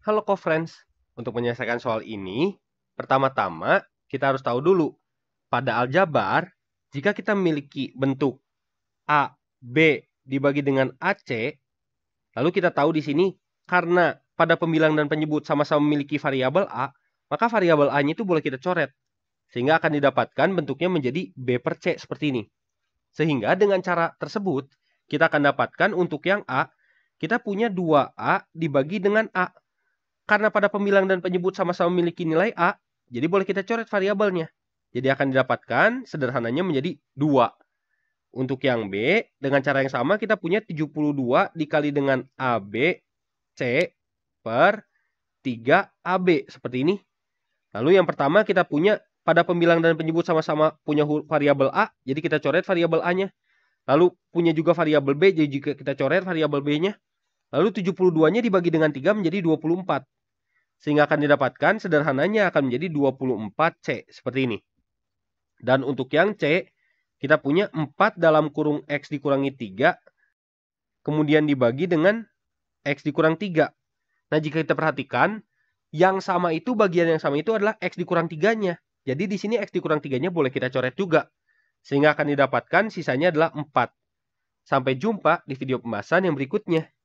Halo co-friends, untuk menyelesaikan soal ini, pertama-tama kita harus tahu dulu, pada aljabar, jika kita memiliki bentuk A, B dibagi dengan AC, lalu kita tahu di sini karena pada pembilang dan penyebut sama-sama memiliki variabel A, maka variabel A-nya itu boleh kita coret. Sehingga akan didapatkan bentuknya menjadi B per C seperti ini. Sehingga dengan cara tersebut, kita akan dapatkan untuk yang A, kita punya 2A dibagi dengan A. Karena pada pembilang dan penyebut sama-sama memiliki nilai A, jadi boleh kita coret variabelnya. Jadi akan didapatkan sederhananya menjadi 2. Untuk yang B, dengan cara yang sama kita punya 72 dikali dengan AB C per 3AB seperti ini. Lalu yang pertama kita punya pada pembilang dan penyebut sama-sama punya variabel A, jadi kita coret variabel A-nya. Lalu punya juga variabel B, jadi jika kita coret variabel B-nya. Lalu 72-nya dibagi dengan 3 menjadi 24 sehingga akan didapatkan sederhananya akan menjadi 24C seperti ini. Dan untuk yang C, kita punya 4 dalam kurung X dikurangi 3, kemudian dibagi dengan X dikurang 3. Nah, jika kita perhatikan, yang sama itu, bagian yang sama itu adalah X dikurang 3-nya. Jadi di sini X dikurang 3-nya boleh kita coret juga. Sehingga akan didapatkan sisanya adalah 4. Sampai jumpa di video pembahasan yang berikutnya.